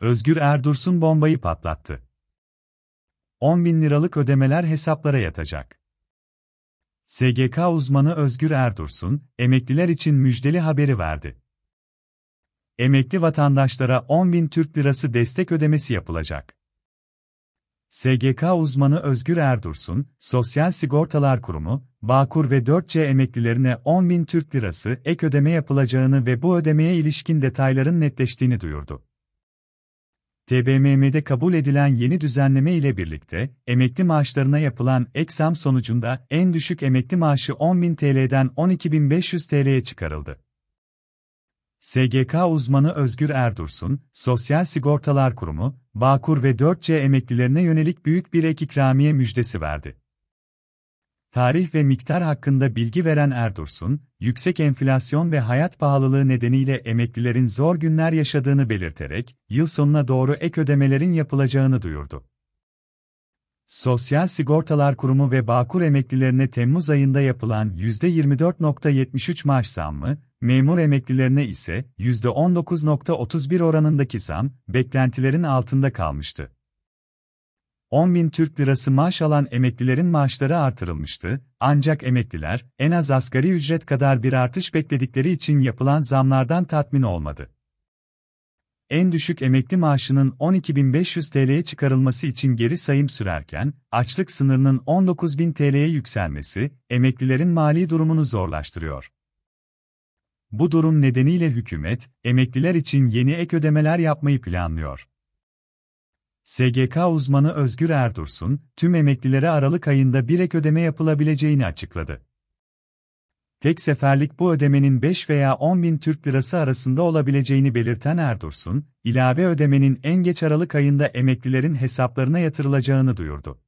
Özgür Erdursun bombayı patlattı. 10 bin liralık ödemeler hesaplara yatacak. SGK uzmanı Özgür Erdursun, emekliler için müjdeli haberi verdi. Emekli vatandaşlara 10 bin Türk lirası destek ödemesi yapılacak. SGK uzmanı Özgür Erdursun, Sosyal Sigortalar Kurumu, Bağkur ve 4C emeklilerine 10 bin Türk lirası ek ödeme yapılacağını ve bu ödemeye ilişkin detayların netleştiğini duyurdu. TBMM'de kabul edilen yeni düzenleme ile birlikte, emekli maaşlarına yapılan ek sonucunda en düşük emekli maaşı 10.000 TL'den 12.500 TL'ye çıkarıldı. SGK uzmanı Özgür Erdursun, Sosyal Sigortalar Kurumu, Bağkur ve 4C emeklilerine yönelik büyük bir ek ikramiye müjdesi verdi. Tarih ve miktar hakkında bilgi veren Erdursun, yüksek enflasyon ve hayat pahalılığı nedeniyle emeklilerin zor günler yaşadığını belirterek, yıl sonuna doğru ek ödemelerin yapılacağını duyurdu. Sosyal Sigortalar Kurumu ve Bağkur emeklilerine Temmuz ayında yapılan %24.73 maaş zammı, memur emeklilerine ise %19.31 oranındaki zam, beklentilerin altında kalmıştı. 10 bin Türk lirası maaş alan emeklilerin maaşları artırılmıştı, ancak emekliler, en az asgari ücret kadar bir artış bekledikleri için yapılan zamlardan tatmin olmadı. En düşük emekli maaşının 12.500 TL'ye çıkarılması için geri sayım sürerken, açlık sınırının 19.000 TL'ye yükselmesi, emeklilerin mali durumunu zorlaştırıyor. Bu durum nedeniyle hükümet, emekliler için yeni ek ödemeler yapmayı planlıyor. SGK uzmanı Özgür Erdursun, tüm emeklilere Aralık ayında bir ek ödeme yapılabileceğini açıkladı. Tek seferlik bu ödemenin 5 veya 10 bin Türk lirası arasında olabileceğini belirten Erdursun, ilave ödemenin en geç Aralık ayında emeklilerin hesaplarına yatırılacağını duyurdu.